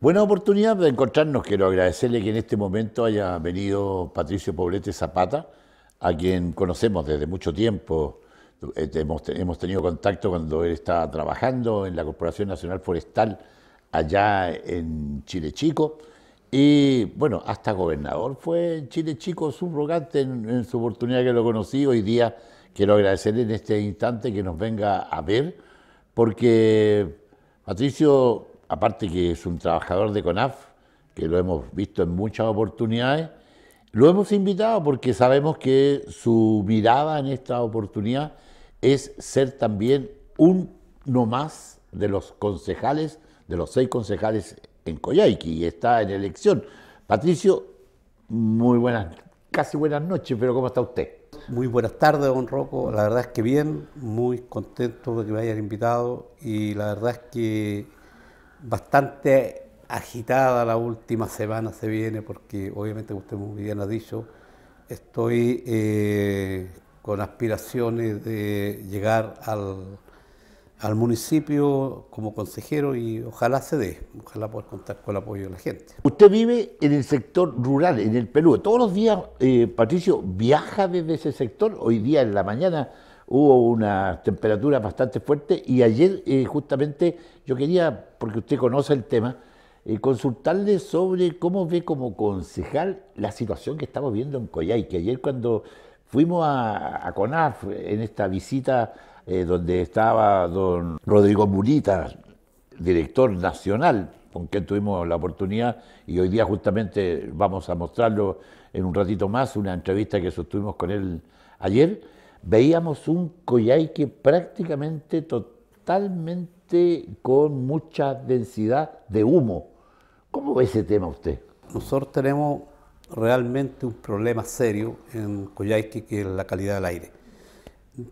Buena oportunidad de encontrarnos. Quiero agradecerle que en este momento haya venido Patricio Poblete Zapata, a quien conocemos desde mucho tiempo. Eh, hemos, tenido contacto cuando él estaba trabajando en la Corporación Nacional Forestal allá en Chile Chico. Y bueno, hasta gobernador fue en Chile Chico subrogante en, en su oportunidad que lo conocí. Hoy día quiero agradecerle en este instante que nos venga a ver, porque Patricio aparte que es un trabajador de CONAF, que lo hemos visto en muchas oportunidades, lo hemos invitado porque sabemos que su mirada en esta oportunidad es ser también uno más de los concejales, de los seis concejales en Coyhaique y está en elección. Patricio, muy buenas, casi buenas noches, pero ¿cómo está usted? Muy buenas tardes, don Rocco. La verdad es que bien, muy contento de que me hayan invitado y la verdad es que bastante agitada la última semana se viene, porque obviamente, usted muy bien ha dicho, estoy eh, con aspiraciones de llegar al, municipio como consejero y ojalá se dé, ojalá pueda contar con el apoyo de la gente. Usted vive en el sector rural, en el Perú. Todos los días, eh, Patricio, viaja desde ese sector. Hoy día en la mañana hubo una temperatura bastante fuerte y ayer eh, justamente yo quería, porque usted conoce el tema, eh, consultarle sobre cómo ve como concejal la situación que estamos viendo en Coyhaique. que ayer cuando fuimos a, CONAF en esta visita eh, donde estaba don Rodrigo Murita, director nacional, con quien tuvimos la oportunidad, y hoy día justamente vamos a mostrarlo en un ratito más, una entrevista que sostuvimos con él ayer, veíamos un Coyhaique que prácticamente totalmente este con mucha densidad de humo. ¿Cómo ve ese tema usted? Nosotros tenemos realmente un problema serio en Coyhaique, que es la calidad del aire.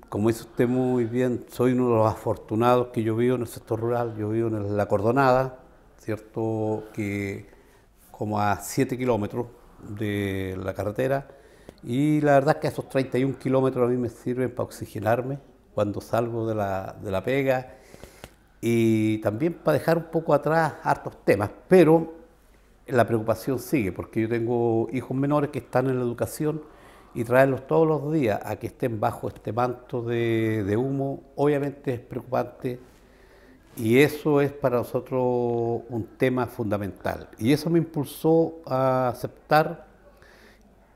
Como dice usted muy bien, soy uno de los afortunados que yo vivo en el sector rural, yo vivo en la Cordonada, ¿cierto? Que como a 7 kilómetros de la carretera, y la verdad es que esos 31 kilómetros a mí me sirven para oxigenarme cuando salgo de la, de la pega y también para dejar un poco atrás hartos temas, pero la preocupación sigue, porque yo tengo hijos menores que están en la educación y traerlos todos los días a que estén bajo este manto de, de humo, obviamente es preocupante y eso es para nosotros un tema fundamental. Y eso me impulsó a aceptar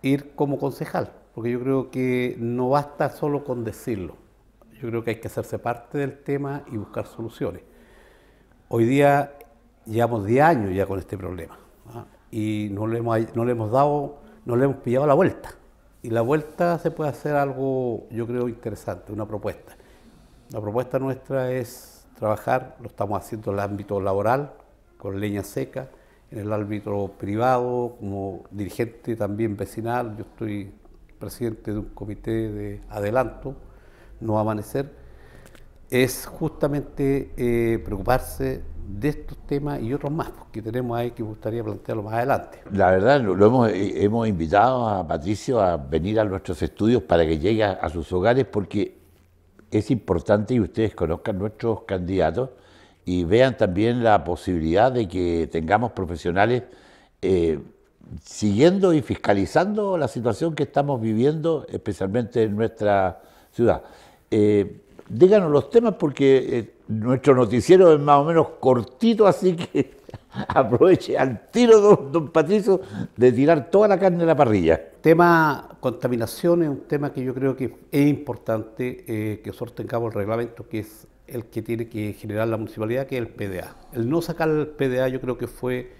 ir como concejal, porque yo creo que no basta solo con decirlo, yo creo que hay que hacerse parte del tema y buscar soluciones. Hoy día llevamos 10 años ya con este problema ¿ah? y no le, hemos, no le hemos dado, no le hemos pillado la vuelta. Y la vuelta se puede hacer algo, yo creo, interesante, una propuesta. La propuesta nuestra es trabajar, lo estamos haciendo en el ámbito laboral, con leña seca, en el ámbito privado, como dirigente también vecinal, yo estoy presidente de un comité de adelanto, no amanecer, es justamente eh, preocuparse de estos temas y otros más pues, que tenemos ahí que gustaría plantearlo más adelante. La verdad, lo, eh, hemos, invitado a Patricio a venir a nuestros estudios para que llegue a, sus hogares porque es importante que ustedes conozcan nuestros candidatos y vean también la posibilidad de que tengamos profesionales eh, siguiendo y fiscalizando la situación que estamos viviendo, especialmente en nuestra ciudad. Eh, díganos los temas porque eh, nuestro noticiero es más o menos cortito, así que aproveche al tiro, don, don Patricio, de tirar toda la carne de la parrilla. tema contaminación es un tema que yo creo que es importante eh, que cabo el reglamento, que es el que tiene que generar la municipalidad, que es el PDA. El no sacar el PDA yo creo que fue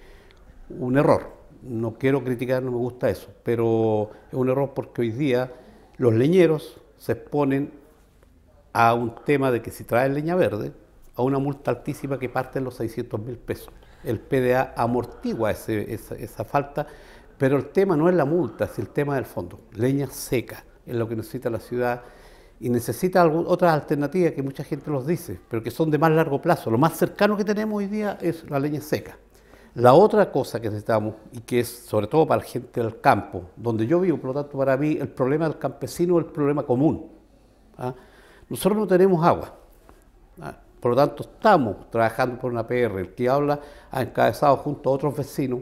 un error. No quiero criticar, no me gusta eso, pero es un error porque hoy día los leñeros se exponen a un tema de que si trae leña verde, a una multa altísima que parte en los 600 mil pesos. El PDA amortigua esa, falta, pero el tema no es la multa, es el tema del fondo. Leña seca es lo que necesita la ciudad y necesita otras alternativas que mucha gente los dice, pero que son de más largo plazo. Lo más cercano que tenemos hoy día es la leña seca. La otra cosa que necesitamos, y que es sobre todo para la gente del campo, donde yo vivo, por lo tanto para mí el problema del campesino es el problema común. ¿ah? Nosotros no tenemos agua. Ah, por lo tanto, estamos trabajando por una PR. El que habla ha encabezado junto a otros vecinos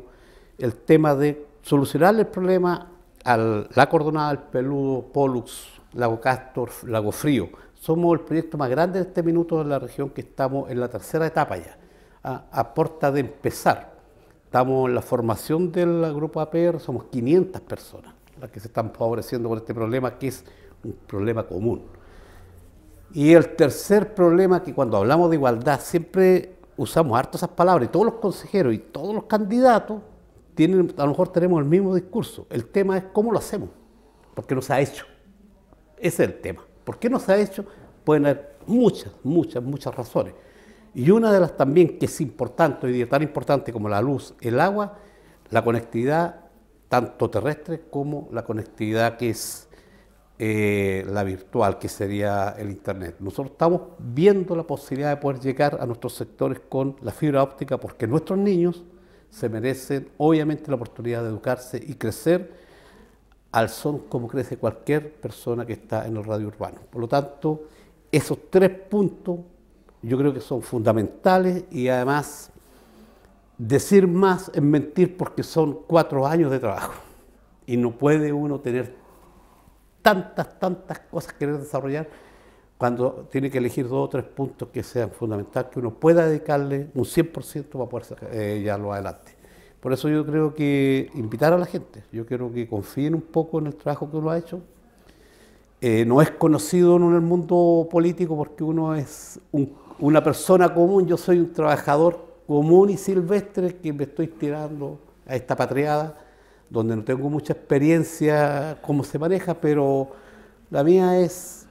el tema de solucionar el problema a la cordonada del peludo, Pollux, Lago Castor, Lago Frío. Somos el proyecto más grande de este minuto de la región que estamos en la tercera etapa ya, a, de empezar. Estamos en la formación del grupo APR, somos 500 personas las que se están favoreciendo con este problema, que es un problema común. Y el tercer problema, que cuando hablamos de igualdad siempre usamos harto esas palabras, y todos los consejeros y todos los candidatos tienen, a lo mejor tenemos el mismo discurso. El tema es cómo lo hacemos, porque no se ha hecho. Ese es el tema. ¿Por qué no se ha hecho? Pueden haber muchas, muchas, muchas razones. Y una de las también que es importante y día, tan importante como la luz, el agua, la conectividad tanto terrestre como la conectividad que es eh, la virtual, que sería el Internet. Nosotros estamos viendo la posibilidad de poder llegar a nuestros sectores con la fibra óptica porque nuestros niños se merecen obviamente la oportunidad de educarse y crecer al son como crece cualquier persona que está en el radio urbano. Por lo tanto, esos tres puntos yo creo que son fundamentales y además decir más es mentir porque son cuatro años de trabajo y no puede uno tener tantas, tantas cosas que desarrollar, cuando tiene que elegir dos o tres puntos que sean fundamentales, que uno pueda dedicarle un 100% para poder eh, llevarlo adelante. Por eso yo creo que invitar a la gente, yo quiero que confíen un poco en el trabajo que uno ha hecho. Eh, no es conocido en el mundo político porque uno es una persona común, yo soy un trabajador común y silvestre que me estoy tirando a esta patriada donde no tengo mucha experiencia cómo se maneja, pero la mía es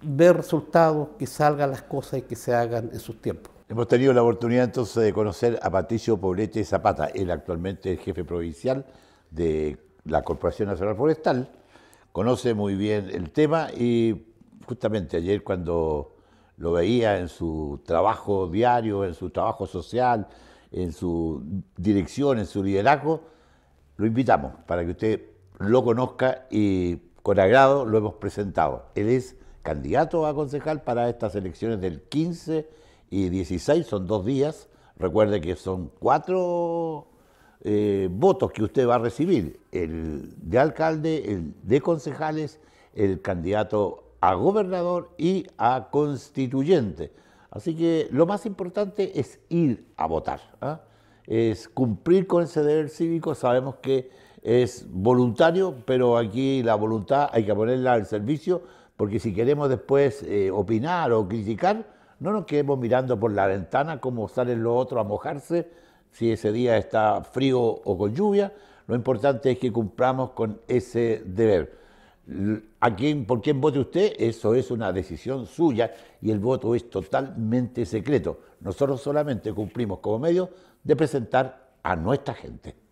ver resultados, que salgan las cosas y que se hagan en sus tiempos. Hemos tenido la oportunidad entonces de conocer a Patricio Poblete Zapata, él actualmente es jefe provincial de la Corporación Nacional Forestal, conoce muy bien el tema y justamente ayer cuando lo veía en su trabajo diario, en su trabajo social, en su dirección, en su liderazgo, lo invitamos para que usted lo conozca y con agrado lo hemos presentado. Él es candidato a concejal para estas elecciones del 15 y 16, son dos días. Recuerde que son cuatro eh, votos que usted va a recibir, el de alcalde, el de concejales, el candidato a gobernador y a constituyente. Así que lo más importante es ir a votar. ¿ah? es cumplir con ese deber cívico. Sabemos que es voluntario, pero aquí la voluntad hay que ponerla al servicio, porque si queremos después eh, opinar o criticar, no nos quedemos mirando por la ventana cómo salen los otros a mojarse, si ese día está frío o con lluvia. Lo importante es que cumplamos con ese deber. por quién vote usted? Eso es una decisión suya y el voto es totalmente secreto. Nosotros solamente cumplimos como medio de presentar a nuestra gente.